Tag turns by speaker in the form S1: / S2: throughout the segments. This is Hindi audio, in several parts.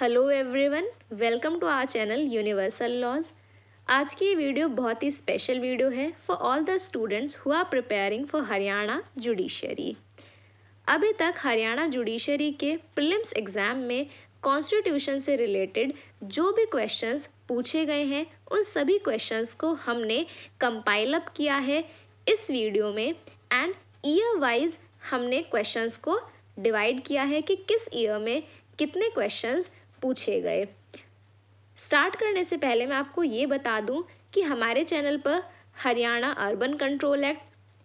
S1: Hello everyone welcome to our channel universal laws आज की ये वीडियो बहुत ही स्पेशल वीडियो है for all the students who are preparing for Haryana judiciary अभी तक हरियाणा जुडिशरी के प्रिलिम्स एग्ज़ाम में कॉन्स्टिट्यूशन से रिलेटेड जो भी क्वेश्चंस पूछे गए हैं उन सभी क्वेश्चंस को हमने कंपाइल अप किया है इस वीडियो में एंड ईयर वाइज हमने क्वेश्चंस को डिवाइड किया है कि किस ईयर में कितने क्वेश्चंस पूछे गए स्टार्ट करने से पहले मैं आपको ये बता दूं कि हमारे चैनल पर Haryana urban control act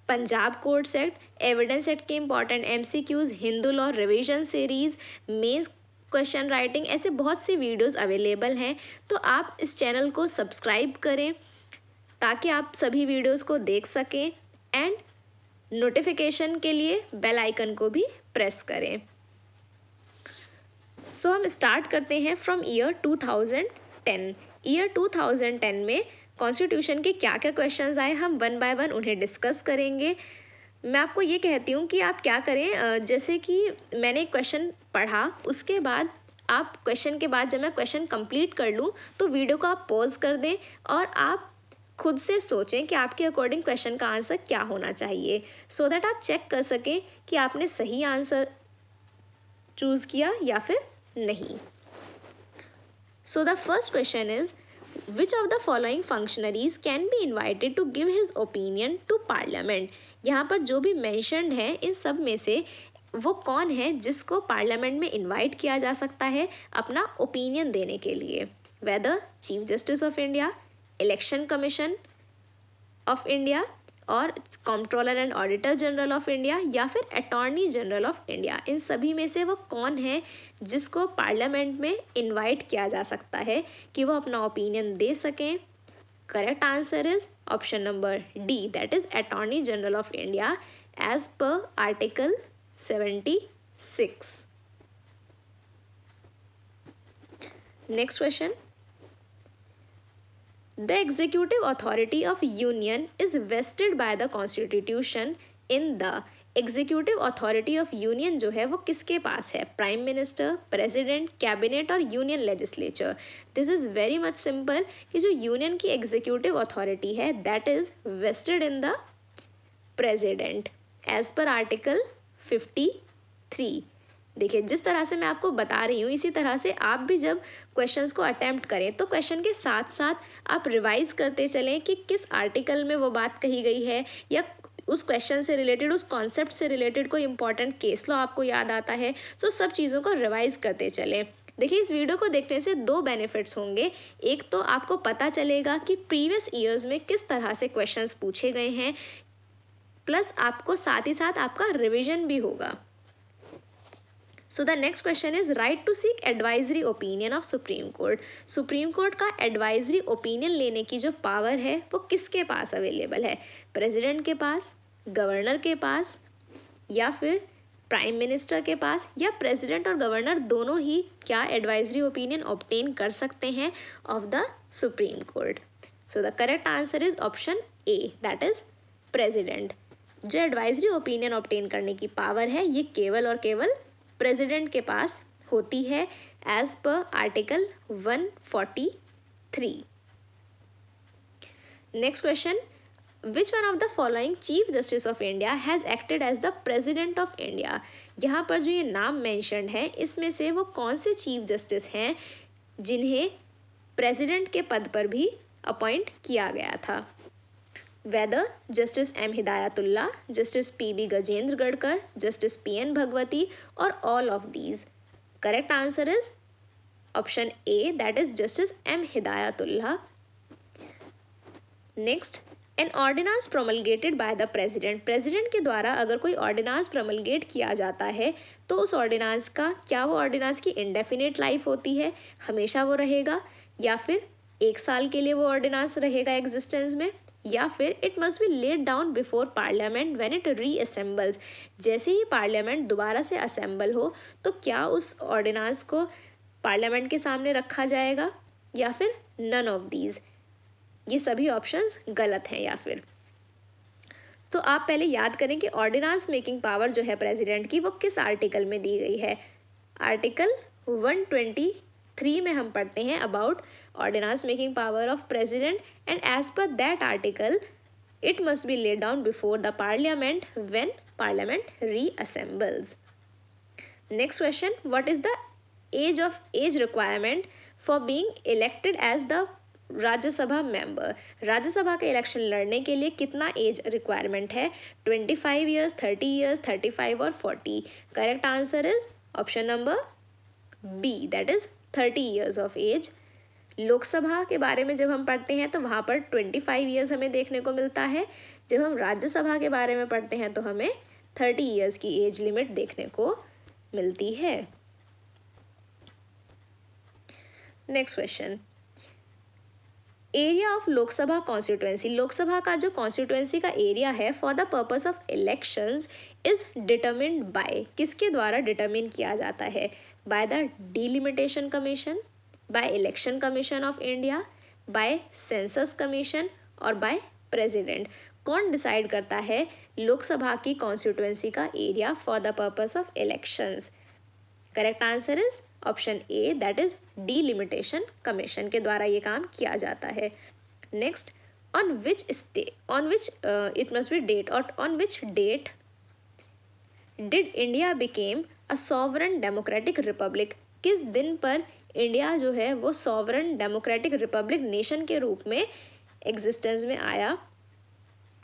S1: Punjab courts act evidence act के important M C Qs Hindu law revision series मेज क्वेश्चन राइटिंग ऐसे बहुत से वीडियोस अवेलेबल हैं तो आप इस चैनल को सब्सक्राइब करें ताकि आप सभी वीडियोस को देख सकें एंड नोटिफिकेशन के लिए बेल आइकन को भी प्रेस करें सो so, हम स्टार्ट करते हैं फ्रॉम ईयर 2010 ईयर 2010 में कॉन्स्टिट्यूशन के क्या क्या क्वेश्चंस आए हम वन बाय वन उन्हें डिस्कस करेंगे मैं आपको ये कहती हूँ कि आप क्या करें जैसे कि मैंने एक क्वेश्चन पढ़ा उसके बाद आप क्वेश्चन के बाद जब मैं क्वेश्चन कंप्लीट कर लूँ तो वीडियो को आप पॉज कर दें और आप खुद से सोचें कि आपके अकॉर्डिंग क्वेश्चन का आंसर क्या होना चाहिए सो so दैट आप चेक कर सकें कि आपने सही आंसर चूज़ किया या फिर नहीं so the first question is which of the following functionaries can be invited to give his opinion to parliament यहाँ पर जो भी मैंशनड है इन सब में से वो कौन है जिसको पार्लियामेंट में इन्वाइट किया जा सकता है अपना ओपिनियन देने के लिए whether chief justice of India election commission of India और comptroller and auditor general of India या फिर अटॉर्नी जनरल ऑफ इंडिया इन सभी में से वो कौन है जिसको पार्लियामेंट में इनवाइट किया जा सकता है कि वो अपना ओपिनियन दे सकें correct answer is option number D that is attorney general of India as per article seventy six next question the executive authority of union is vested by the constitution in the executive authority of union जो है वो किसके पास है प्राइम मिनिस्टर प्रेसिडेंट कैबिनेट और union legislature this is very much simple कि जो यूनियन की एग्जीक्यूटिव अथॉरिटी है that is vested in the president as per article fifty three देखिए जिस तरह से मैं आपको बता रही हूँ इसी तरह से आप भी जब क्वेश्चंस को अटैम्प्ट करें तो क्वेश्चन के साथ साथ आप रिवाइज करते चलें कि किस आर्टिकल में वो बात कही गई है या उस क्वेश्चन से रिलेटेड उस कॉन्सेप्ट से रिलेटेड कोई इंपॉर्टेंट केस लॉ आपको याद आता है तो सब चीज़ों को रिवाइज करते चलें देखिए इस वीडियो को देखने से दो बेनिफिट्स होंगे एक तो आपको पता चलेगा कि प्रीवियस ईयर्स में किस तरह से क्वेश्चंस पूछे गए हैं प्लस आपको साथ ही साथ आपका रिवीजन भी होगा so the next question is right to seek advisory opinion of supreme court supreme court का एडवाइजरी ओपिनियन लेने की जो पावर है वो किसके पास अवेलेबल है प्रेसिडेंट के पास गवर्नर के पास या फिर प्राइम मिनिस्टर के पास या प्रेसिडेंट और गवर्नर दोनों ही क्या एडवाइजरी ओपिनियन ऑप्टेन कर सकते हैं of the supreme court so the correct answer is option A that is president जो एडवाइजरी ओपिनियन ऑप्टेन करने की पावर है ये केवल और केवल प्रेसिडेंट के पास होती है as per article one forty three next question which one of the following chief justice of India has acted as the president of India यहाँ पर जो ये नाम मैंशन है इसमें से वो कौन से चीफ जस्टिस हैं जिन्हें प्रेजिडेंट के पद पर भी अपॉइंट किया गया था whether justice M Hidayatullah justice P B Gajendragadkar justice P N Bhagwati और all of these correct answer is option A that is justice M Hidayatullah next an ordinance promulgated by the president president के द्वारा अगर कोई ऑर्डिनेंस प्रोमलगेट किया जाता है तो उस ऑर्डिनेंस का क्या वो ऑर्डिनेंस की इंडेफिनेट लाइफ होती है हमेशा वो रहेगा या फिर एक साल के लिए वो ऑर्डिनेंस रहेगा एग्जिस्टेंस में या फिर it must be laid down before parliament when it reassembles जैसे ही पार्लियामेंट दोबारा से असेंबल हो तो क्या उस ऑर्डिनेंस को पार्लियामेंट के सामने रखा जाएगा या फिर नन ऑफ दीज ये सभी ऑप्शंस गलत हैं या फिर तो आप पहले याद करें कि ऑर्डिनेंस मेकिंग पावर जो है प्रेसिडेंट की वो किस आर्टिकल में दी गई है आर्टिकल वन ट्वेंटी थ्री में हम पढ़ते हैं about ordinance making power of president and as per that article it must be laid down before the parliament when parliament reassembles next question what is the age of age requirement for being elected as the Rajya Sabha member Rajya Sabha का इलेक्शन लड़ने के लिए कितना एज रिक्वायरमेंट है twenty five years thirty years thirty five और forty correct answer is option number B that is thirty years of age Lok Sabha के बारे में जब हम पढ़ते हैं तो वहाँ पर ट्वेंटी फाइव ईयर्स हमें देखने को मिलता है जब हम राज्यसभा के बारे में पढ़ते हैं तो हमें थर्टी ईयर्स की एज लिमिट देखने को मिलती है next question area of Lok Sabha constituency Lok Sabha का जो कॉन्स्टिट्यूएंसी का एरिया है for the purpose of elections is determined by किसके द्वारा डिटर्मिन किया जाता है by the delimitation commission by election commission of india by census commission और by president कौन डिसाइड करता है लोकसभा की कॉन्स्टिट्युएंसी का area for the purpose of elections correct answer is option A that is delimitation commission के द्वारा ये काम किया जाता है next on which stay on which it must be date और on which date did India became a sovereign democratic republic किस दिन पर इंडिया जो है वो सॉवरन डेमोक्रेटिक रिपब्लिक नेशन के रूप में एग्जिस्टेंस में आया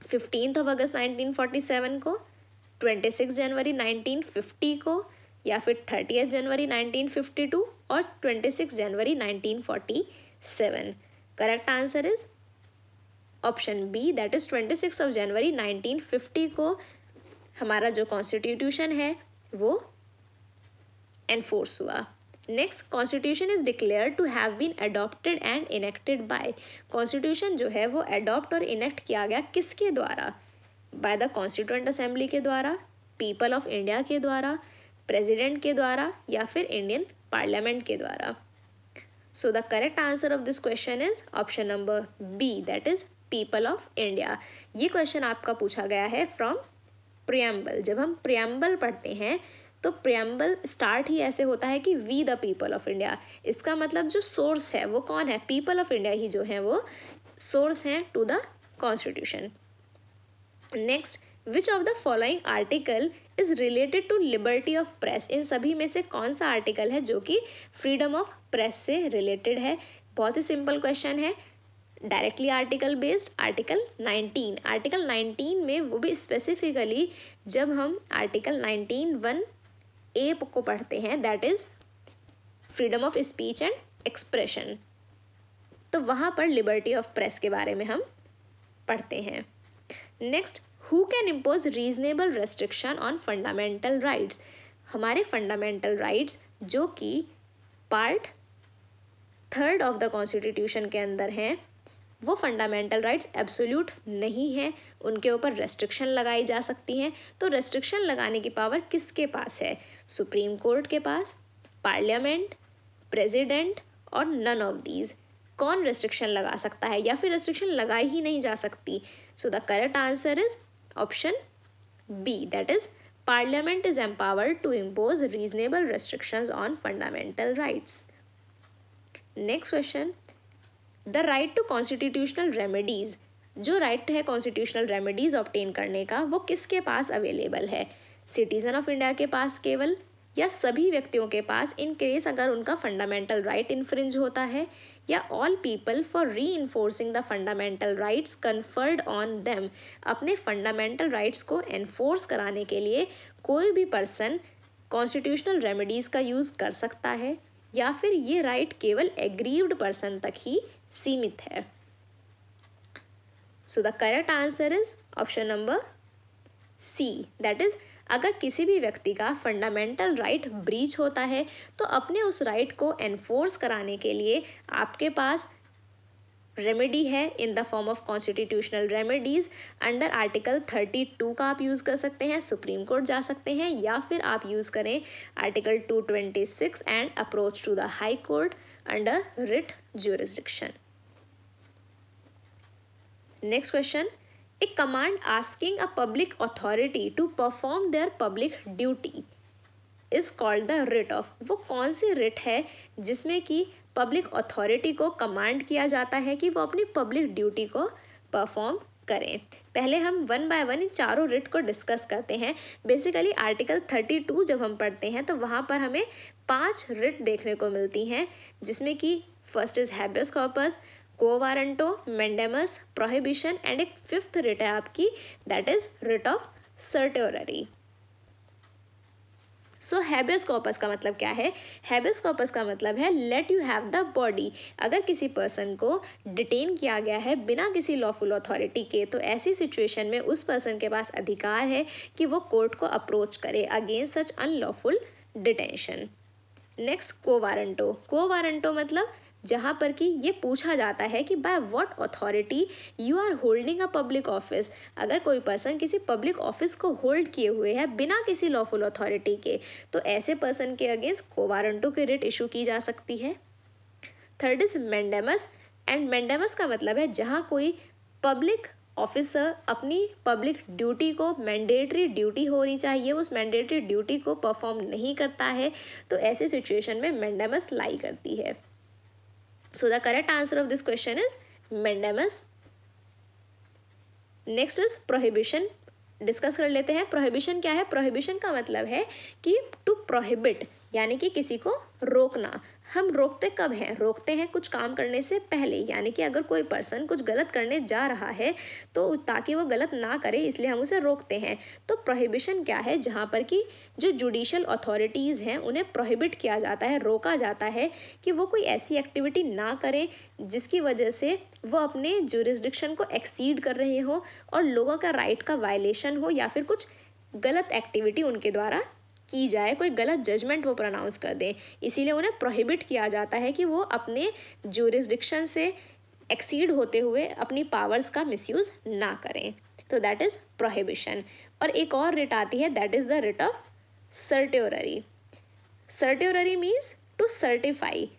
S1: fifteen of August nineteen forty seven को twenty six January nineteen fifty को या फिर thirty January nineteen fifty two और twenty six January nineteen forty seven correct answer is option B that is twenty six of January nineteen fifty को हमारा जो कॉन्स्टिट्यूशन है वो एनफोर्स हुआ next constitution is declare to have been adopted and enacted by constitution जो है वो एडोप्ट और इनेक्ट किया गया किसके द्वारा बाय द कॉन्स्टिट्यूंट असेंबली के द्वारा पीपल ऑफ इंडिया के द्वारा प्रेजिडेंट के द्वारा या फिर इंडियन पार्लियामेंट के द्वारा so the correct answer of this question is option number B that is people of India ये क्वेश्चन आपका पूछा गया है फ्रॉम प्रियम्बल जब हम प्रियम्बल पढ़ते हैं तो प्रियम्बल स्टार्ट ही ऐसे होता है कि we the people of India इसका मतलब जो सोर्स है वो कौन है पीपल ऑफ इंडिया ही जो है वो सोर्स हैं to the constitution next which of the following article is related to liberty of press इन सभी में से कौन सा आर्टिकल है जो कि फ्रीडम ऑफ प्रेस से रिलेटेड है बहुत ही सिंपल क्वेश्चन है directly article based article 19 article 19 में वो भी स्पेसिफिकली जब हम आर्टिकल 19 वन ए को पढ़ते हैं that is freedom of speech and expression तो वहाँ पर लिबर्टी ऑफ प्रेस के बारे में हम पढ़ते हैं next who can impose reasonable restriction on fundamental rights हमारे फंडामेंटल राइट्स जो कि part third of the constitution के अंदर हैं वो फंडामेंटल राइट्स एब्सोल्यूट नहीं हैं उनके ऊपर रेस्ट्रिक्शन लगाई जा सकती हैं तो रेस्ट्रिक्शन लगाने की पावर किसके पास है सुप्रीम कोर्ट के पास पार्लियामेंट प्रेसिडेंट और नन ऑफ दीज कौन रेस्ट्रिक्शन लगा सकता है या फिर रेस्ट्रिक्शन लगाई ही नहीं जा सकती so the correct answer is option B that is parliament is empower to impose reasonable restriction on fundamental rights next question the right to constitutional remedies जो राइट right है कॉन्स्टिट्यूशनल रेमेडीज़ ऑप्टेन करने का वो किसके पास अवेलेबल है सिटीज़न ऑफ इंडिया के पास केवल या सभी व्यक्तियों के पास इन केस अगर उनका फंडामेंटल राइट इन्फ्रिंज होता है या all people for reinforcing the fundamental rights conferred on them अपने फंडामेंटल राइट्स को एनफोर्स कराने के लिए कोई भी पर्सन कॉन्स्टिट्यूशनल रेमेडीज़ का यूज़ कर सकता है या फिर ये राइट केवल एग्रीव्ड पर्सन तक ही सीमित है so the correct answer is option number C that is अगर किसी भी व्यक्ति का फंडामेंटल राइट ब्रीच होता है तो अपने उस राइट को एनफोर्स कराने के लिए आपके पास रेमेडी है in the form of constitutional remedies under article thirty two का आप यूज़ कर सकते हैं सुप्रीम कोर्ट जा सकते हैं या फिर आप यूज़ करें article two twenty six and approach to the high court under writ jurisdiction next question a command asking a public authority to perform their public duty is called the writ of वो कौन सी रिट है जिसमें कि पब्लिक अथॉरिटी को कमांड किया जाता है कि वो अपनी पब्लिक ड्यूटी को परफॉर्म करें पहले हम वन बाय वन इन चारों रिट को डिस्कस करते हैं बेसिकली आर्टिकल थर्टी टू जब हम पढ़ते हैं तो वहाँ पर हमें पांच रिट देखने को मिलती हैं जिसमें कि first is habeas corpus quo warranto mandamus prohibition and एक फिफ्थ रिट है आपकी that is writ of certiorari so habeas corpus का मतलब क्या है हैबियस कॉपस का मतलब है let you have the body अगर किसी पर्सन को डिटेन किया गया है बिना किसी लॉफुल अथॉरिटी के तो ऐसी सिचुएशन में उस पर्सन के पास अधिकार है कि वो कोर्ट को अप्रोच करे against such unlawful detention next quo warranto quo warranto मतलब जहाँ पर कि ये पूछा जाता है कि by what authority you are holding a public office अगर कोई पर्सन किसी पब्लिक ऑफिस को होल्ड किए हुए है बिना किसी लॉफुल अथॉरिटी के तो ऐसे पर्सन के अगेंस्ट को वारंटों की रिट इशू की जा सकती है third is mandamus and mandamus का मतलब है जहाँ कोई पब्लिक ऑफिसर अपनी पब्लिक ड्यूटी को मैंडेटरी ड्यूटी होनी चाहिए उस मैंडेटरी ड्यूटी को परफॉर्म नहीं करता है तो ऐसे सिचुएशन में मैंडेमस लाई करती है So the correct answer of this question is mandamus. Next is prohibition discuss कर लेते हैं प्रोहिबिशन क्या है प्रोहिबिशन का मतलब है कि टू प्रोहिबिट यानी कि किसी को रोकना हम रोकते कब हैं रोकते हैं कुछ काम करने से पहले यानी कि अगर कोई पर्सन कुछ गलत करने जा रहा है तो ताकि वो गलत ना करे इसलिए हम उसे रोकते हैं तो प्रोहिबिशन क्या है जहाँ पर कि जो जुडिशल अथॉरिटीज़ हैं उन्हें प्रोहिबिट किया जाता है रोका जाता है कि वो कोई ऐसी एक्टिविटी ना करें जिसकी वजह से वो अपने जुरिस्डिक्शन को एक्सीड कर रहे हो और लोगों का राइट का वायलेशन हो या फिर कुछ गलत एक्टिविटी उनके द्वारा की जाए कोई गलत जजमेंट वो प्रोनाउंस कर दें इसीलिए उन्हें प्रोहिबिट किया जाता है कि वो अपने जूरिस्डिक्शन से एक्सीड होते हुए अपनी पावर्स का मिसयूज़ ना करें तो दैट इज़ प्रोहिबिशन और एक और रिट आती है that is the writ of certiorari certiorari means to certify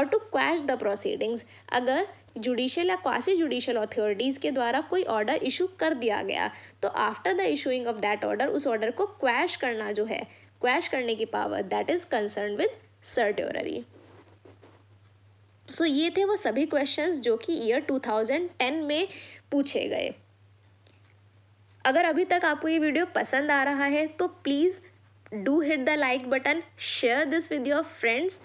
S1: और टू क्वैश द प्रोसीडिंग्स अगर जुडिशियल या क्वासी जुडिशियल अथॉरिटीज़ के द्वारा कोई ऑर्डर इशू कर दिया गया तो after the issuing of that order उस ऑर्डर को क्वैश करना जो है क्वैश करने की power that is concern with certiorari सो ये थे वो सभी क्वेश्चन जो कि ईयर 2010 में पूछे गए अगर अभी तक आपको ये वीडियो पसंद आ रहा है तो please do hit the like button share this with your friends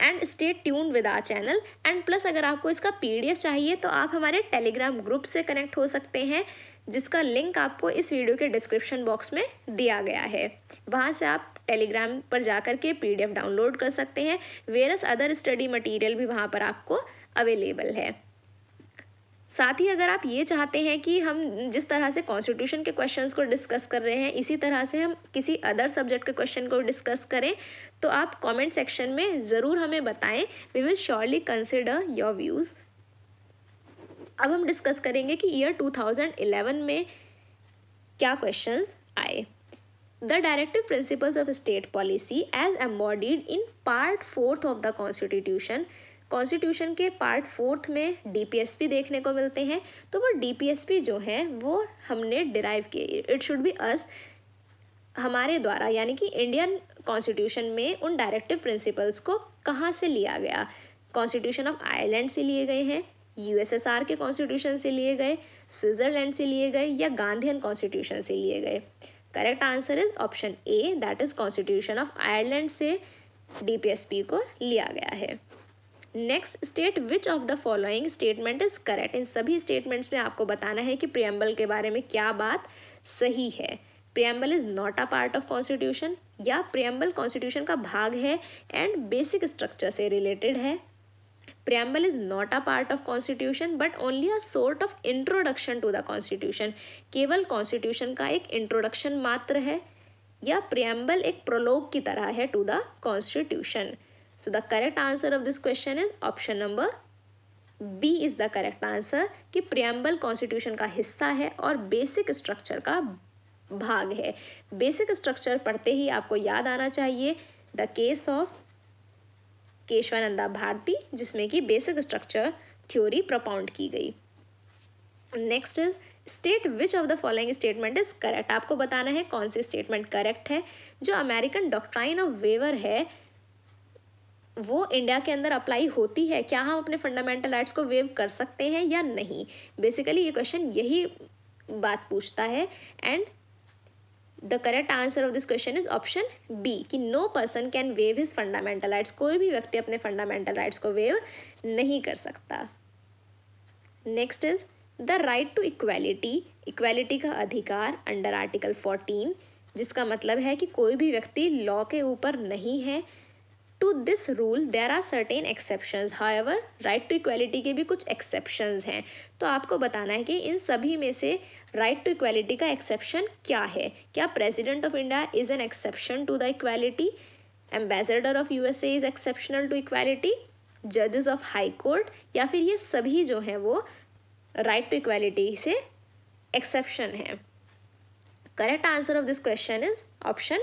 S1: and stay tune with our channel and plus अगर आपको इसका पीडीएफ चाहिए तो आप हमारे टेलीग्राम ग्रुप से कनेक्ट हो सकते हैं जिसका लिंक आपको इस वीडियो के डिस्क्रिप्शन बॉक्स में दिया गया है वहाँ से आप टेलीग्राम पर जा कर के पी डाउनलोड कर सकते हैं वेरस अदर स्टडी मटेरियल भी वहाँ पर आपको अवेलेबल है साथ ही अगर आप ये चाहते हैं कि हम जिस तरह से कॉन्स्टिट्यूशन के क्वेश्चंस को डिस्कस कर रहे हैं इसी तरह से हम किसी अदर सब्जेक्ट के क्वेश्चन को डिस्कस करें तो आप कमेंट सेक्शन में ज़रूर हमें बताएं we will surely consider your views अब हम डिस्कस करेंगे कि ईयर 2011 में क्या क्वेश्चंस आए the directive principles of state policy as embodied in part fourth of the constitution constitution के पार्ट फोर्थ में डीपीएसपी देखने को मिलते हैं तो वो डीपीएसपी जो है वो हमने डिराइव किए इट शुड बी अस हमारे द्वारा यानी कि इंडियन कॉन्स्टिट्यूशन में उन डायरेक्टिव प्रिंसिपल्स को कहाँ से लिया गया कॉन्स्टिट्यूशन ऑफ आयरलैंड से लिए गए हैं यूएसएसआर के कॉन्स्टिट्यूशन से लिए गए स्विट्ज़रलैंड से लिए गए या गांधीन कॉन्स्टिट्यूशन से लिए गए correct answer is option A that is constitution of Ireland से डीपीएसपी को लिया गया है next state which of the following statement is correct इन सभी स्टेटमेंट्स में आपको बताना है कि प्रियम्बल के बारे में क्या बात सही है preamble is not a part of constitution या प्रियम्बल कॉन्स्टिट्यूशन का भाग है एंड बेसिक स्ट्रक्चर से रिलेटेड है preamble is not a part of constitution but only a sort of introduction to the constitution केवल constitution का एक introduction मात्र है या preamble एक prologue की तरह है to the constitution so the correct answer of this question is option number B is the correct answer कि प्रियम्बल कॉन्स्टिट्यूशन का हिस्सा है और बेसिक स्ट्रक्चर का भाग है बेसिक स्ट्रक्चर पढ़ते ही आपको याद आना चाहिए the case of Kesavananda Bharati जिसमें कि बेसिक स्ट्रक्चर थ्योरी प्रपाउंड की गई next is state which of the following statement is correct आपको बताना है कौन सी स्टेटमेंट करेक्ट है जो अमेरिकन डॉक्ट्राइन ऑफ वेवर है वो इंडिया के अंदर अप्लाई होती है क्या हम अपने फंडामेंटल राइट्स को वेव कर सकते हैं या नहीं बेसिकली ये क्वेश्चन यही बात पूछता है and the correct answer of this question is option B कि no person can waive his fundamental rights कोई भी व्यक्ति अपने फंडामेंटल राइट्स को वेव नहीं कर सकता next is the right to equality equality का अधिकार अंडर आर्टिकल फोर्टीन जिसका मतलब है कि कोई भी व्यक्ति लॉ के ऊपर नहीं है to this rule there are certain exceptions however right to equality के भी कुछ एक्सेप्शंस हैं तो आपको बताना है कि इन सभी में से राइट टू इक्वालिटी का एक्सेप्शन क्या है क्या president of India is an exception to the equality ambassador of U S A is exceptional to equality जजेस ऑफ हाई कोर्ट या फिर ये सभी जो हैं वो राइट टू इक्वालिटी से एक्सेप्शन हैं correct answer of this question is option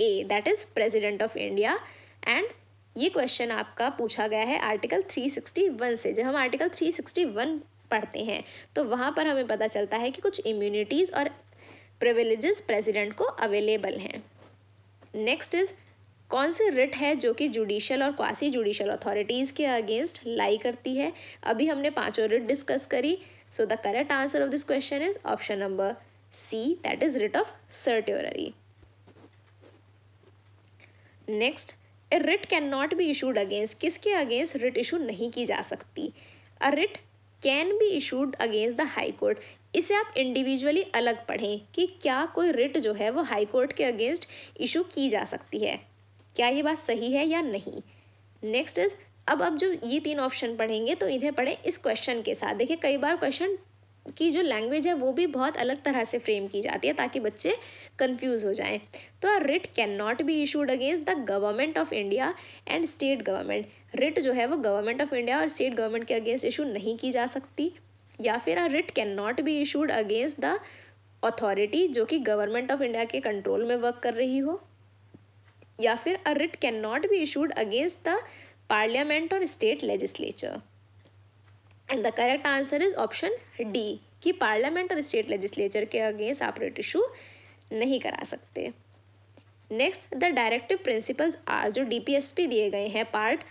S1: A that is president of India and ये क्वेश्चन आपका पूछा गया है आर्टिकल 361 से जब हम आर्टिकल 361 पढ़ते हैं तो वहाँ पर हमें पता चलता है कि कुछ इम्यूनिटीज़ और प्रिविलेजेस प्रेसिडेंट को अवेलेबल हैं नेक्स्ट इज़ कौन से रिट है जो कि जुडिशल और क्वासी जुडिशल अथॉरिटीज़ के अगेंस्ट लाई करती है अभी हमने पाँचों रिट डिस्कस करी so the correct answer of this question is option number C that is writ of certiorari next writ can not be issued against किसके अगेंस्ट रिट इशू नहीं की जा सकती a writ can be issued against the high court इसे आप इंडिविजुअली अलग पढ़ें कि क्या कोई रिट जो है वो हाई कोर्ट के अगेंस्ट इशू की जा सकती है क्या ये बात सही है या नहीं नेक्स्ट इज अब अब जो ये तीन ऑप्शन पढ़ेंगे तो इन्हें पढ़ें इस क्वेश्चन के साथ देखिए कई बार क्वेश्चन की जो लैंग्वेज है वो भी बहुत अलग तरह से फ्रेम की जाती है ताकि बच्चे कंफ्यूज हो जाएं तो writ can not be issued against the government of India and state government writ जो है वो गवर्नमेंट ऑफ इंडिया और स्टेट गवर्नमेंट के अगेंस्ट इशू नहीं की जा सकती या फिर a writ can not be issued against the authority जो कि गवर्नमेंट ऑफ इंडिया के कंट्रोल में वर्क कर रही हो या फिर a writ can not be issued against the parliament और state legislature and the correct answer is option D कि पार्लियामेंट और स्टेट लेजिस्लेचर के अगेंस्ट आप रेट इशू नहीं करा सकते next the directive principles are जो डीपीएसपी दिए गए हैं पार्ट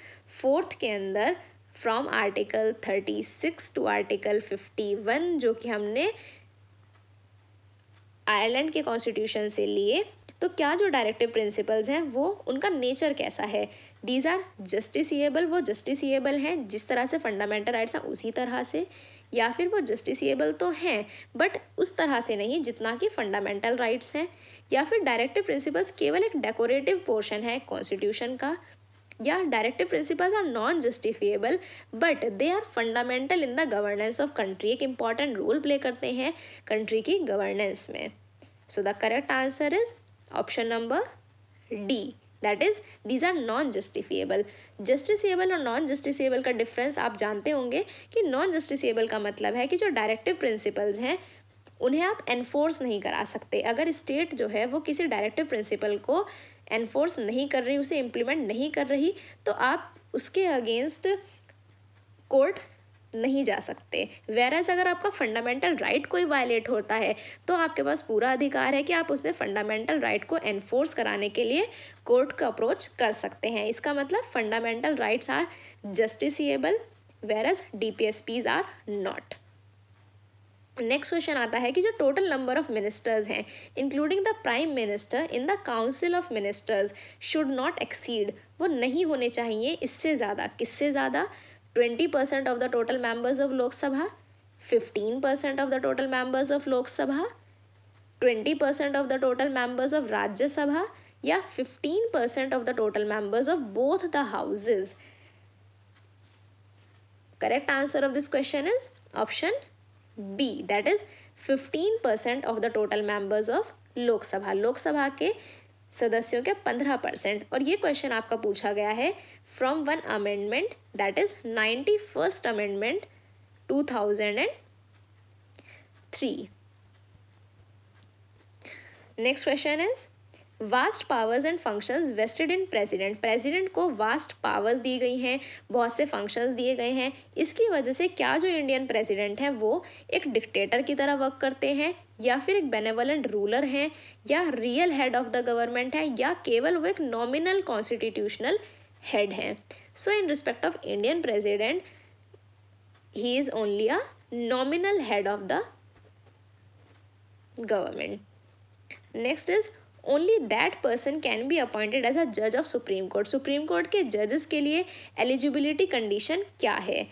S1: फोर्थ के अंदर from article thirty six to article fifty one जो कि हमने आयरलैंड के कॉन्स्टिट्यूशन से लिए तो क्या जो डायरेक्टिव प्रिंसिपल्स हैं वो उनका नेचर कैसा है दीज आर जस्टिसिएबल वो जस्टिसिएबल हैं जिस तरह से फंडामेंटल राइट्स हैं उसी तरह से या फिर वो जस्टिसिएबल तो हैं बट उस तरह से नहीं जितना कि फंडामेंटल राइट्स हैं या फिर डायरेक्टिव प्रिंसिपल्स केवल एक डेकोरेटिव पोर्शन है कॉन्स्टिट्यूशन का या directive principles are non justifiable but they are fundamental in the governance of country एक इंपॉर्टेंट रोल प्ले करते हैं कंट्री की गवर्नेंस में so the correct answer is option number D that is these are non justifiable justiciable और नॉन जस्टिसबल का डिफरेंस आप जानते होंगे कि नॉन जस्टिसबल का मतलब है कि जो डायरेक्टिव प्रिंसिपल हैं उन्हें आप एनफोर्स नहीं करा सकते अगर स्टेट जो है वो किसी डायरेक्टिव प्रिंसिपल को एनफोर्स नहीं कर रही उसे इम्प्लीमेंट नहीं कर रही तो आप उसके अगेंस्ट कोर्ट नहीं जा सकते वेरस अगर आपका फंडामेंटल राइट कोई वायलेट होता है तो आपके पास पूरा अधिकार है कि आप उसने फंडामेंटल राइट को एनफोर्स कराने के लिए कोर्ट का अप्रोच कर सकते हैं इसका मतलब fundamental rights are justiciable versus D P S Ps are not next question आता है कि जो टोटल नंबर ऑफ मिनिस्टर्स हैं including the prime minister in the council of ministers should not exceed वो नहीं होने चाहिए इससे ज़्यादा किससे ज़्यादा twenty percent of the total members of Lok Sabha fifteen percent of the total members of Lok Sabha twenty percent of the total members of Rajya Sabha या fifteen percent of the total members of both the houses correct answer of this question is option B that is fifteen percent of the total members of Lok Sabha Lok Sabha के सदस्यों के पंद्रह परसेंट और ये क्वेश्चन आपका पूछा गया है from one amendment that is ninety first amendment two thousand and three next question is vast powers and functions vested in president president को वास्ट पावर्स दी गई हैं बहुत से फंक्शंस दिए गए हैं इसकी वजह से क्या जो इंडियन प्रेसिडेंट हैं वो एक डिक्टेटर की तरह वर्क करते हैं या फिर एक बेनेवलेंट रूलर हैं या real head of the government है या केवल वो एक नॉमिनल कॉन्स्टिट्यूशनल हेड हैं so in respect of Indian president he is only a nominal head of the government next is only that person can be appointed as a जज of supreme court supreme court के जजेस के लिए एलिजिबिलिटी कंडीशन क्या है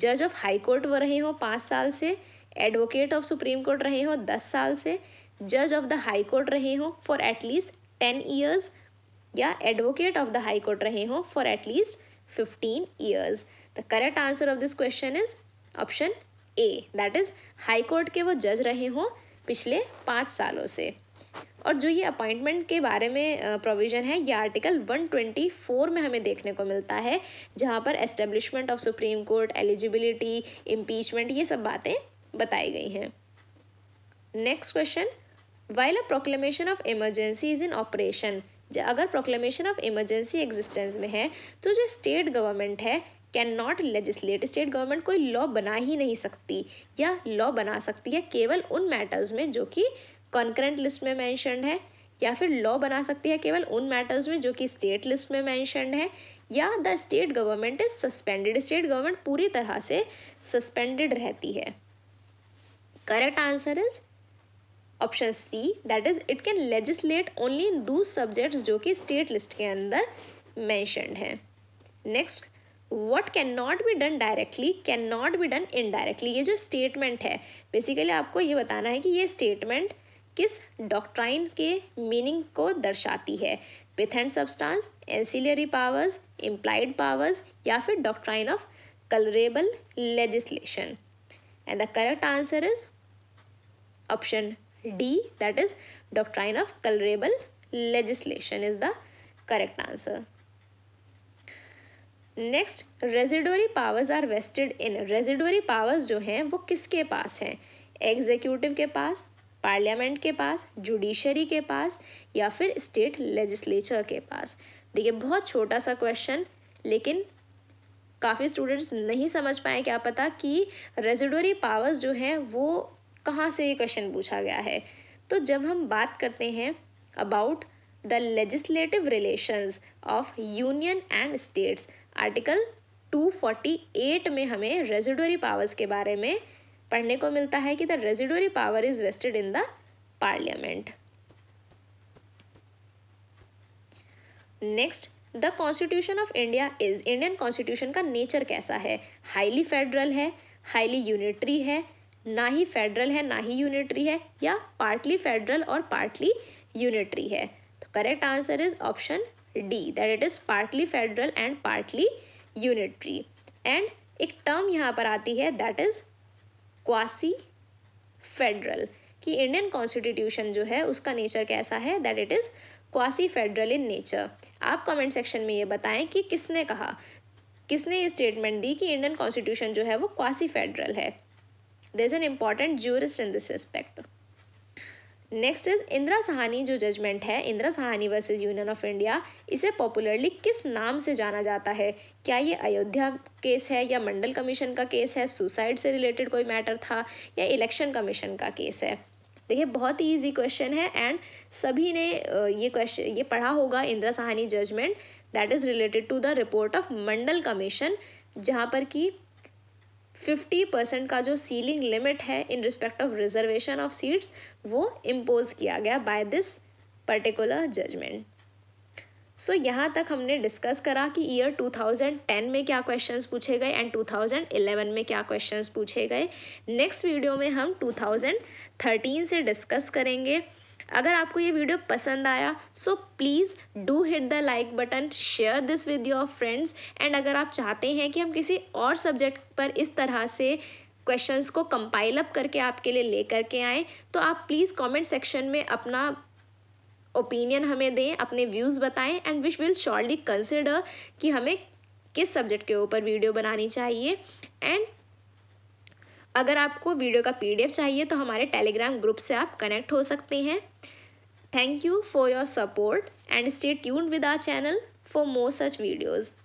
S1: जज ऑफ हाई कोर्ट वो रहे हों पाँच साल से एडवोकेट ऑफ सुप्रीम कोर्ट रहे हो दस साल से जज ऑफ द हाई कोर्ट रहे हो फॉर एटलीस्ट टेन ईयर्स या advocate of the high court रहे हो for at least fifteen years the correct answer of this question is option A that is high court के वो जज रहे हों पिछले पाँच सालों से और जो ये अपॉइंटमेंट के बारे में प्रोविज़न है ये आर्टिकल 124 में हमें देखने को मिलता है जहाँ पर establishment of supreme court eligibility impeachment ये सब बातें बताई गई हैं next question while a proclamation of emergency is in operation अगर प्रोक्लेमेशन ऑफ इमरजेंसी एग्जिस्टेंस में है तो जो स्टेट गवर्नमेंट है can not legislate state government कोई लॉ बना ही नहीं सकती या लॉ बना सकती है केवल उन मैटर्स में जो कि कॉन्करेंट लिस्ट में मैंशनड है या फिर लॉ बना सकती है केवल उन मैटर्स में जो कि स्टेट लिस्ट में मैंशनड है या the state government is suspended state government पूरी तरह से सस्पेंडेड रहती है correct answer is option C that is it can legislate only in दो सब्जेक्ट्स जो कि स्टेट लिस्ट के अंदर मैंशनड हैं next what can not be done directly can not be done indirectly ये जो स्टेटमेंट है बेसिकली आपको ये बताना है कि ये स्टेटमेंट किस डॉक्ट्राइन के मीनिंग को दर्शाती है with and substance ancillary powers implied powers या फिर doctrine of colourable legislation and the correct answer is option D that is doctrine of colourable legislation is the correct answer next residuary powers are vested in residuary powers जो हैं वो किसके पास हैं एग्जीक्यूटिव के पास पार्लियामेंट के पास जुडिशरी के पास या फिर स्टेट लेजिस्लेचर के पास देखिए बहुत छोटा सा क्वेश्चन लेकिन काफ़ी स्टूडेंट्स नहीं समझ पाए क्या पता कि रेजिडोरी पावर्स जो हैं वो कहाँ से ये क्वेश्चन पूछा गया है तो जब हम बात करते हैं about the legislative relations of union and states article 248 में हमें रेजिडोरी पावर्स के बारे में पढ़ने को मिलता है कि the residuary power is vested in the parliament next the constitution of India is Indian constitution का नेचर कैसा है हाईली फेडरल है हाईली यूनिटरी है ना ही फेडरल है ना ही यूनिटरी है या पार्टली फेडरल और पार्टली यूनिटरी है तो correct answer is option D that it is partly federal and partly unitary and एक टर्म यहाँ पर आती है दैट इज़ क्वासी फेडरल कि इंडियन कॉन्स्टिट्यूशन जो है उसका नेचर कैसा है that it is quasi federal in nature आप कमेंट सेक्शन में ये बताएं कि किसने कहा किसने ये स्टेटमेंट दी कि इंडियन कॉन्स्टिट्यूशन जो है वो क्वासी फेडरल है there's an important jurist in this respect next is Indira Sahani जो जजमेंट है Indira Sahani versus union of India इसे पॉपुलरली किस नाम से जाना जाता है क्या ये अयोध्या केस है या मंडल कमीशन का केस है सुसाइड से रिलेटेड कोई मैटर था या इलेक्शन कमीशन का केस है देखिए बहुत ही ईजी क्वेश्चन है एंड सभी ने ये क्वेश्चन ये पढ़ा होगा Indira Sahani judgment that is related to the report of Mandal commission जहाँ पर कि फिफ्टी परसेंट का जो सीलिंग लिमिट है in respect of reservation of seats वो इम्पोज किया गया by this particular judgment so यहाँ तक हमने डिस्कस करा कि ईयर टू थाउजेंड टेन में क्या क्वेश्चंस पूछे गए एंड टू थाउजेंड इलेवन में क्या क्वेश्चंस पूछे गए नेक्स्ट वीडियो में हम टू थाउजेंड थर्टीन से डिस्कस करेंगे अगर आपको ये वीडियो पसंद आया so please do hit the like button share this with your friends and अगर आप चाहते हैं कि हम किसी और सब्जेक्ट पर इस तरह से क्वेश्चंस को कंपाइल अप करके आपके लिए ले करके आएँ तो आप प्लीज़ कमेंट सेक्शन में अपना ओपिनियन हमें दें अपने व्यूज़ बताएं and wish will shortly consider कि हमें किस सब्जेक्ट के ऊपर वीडियो बनानी चाहिए एंड अगर आपको वीडियो का पीडीएफ चाहिए तो हमारे टेलीग्राम ग्रुप से आप कनेक्ट हो सकते हैं thank you for your support and stay tuned with our channel for more such videos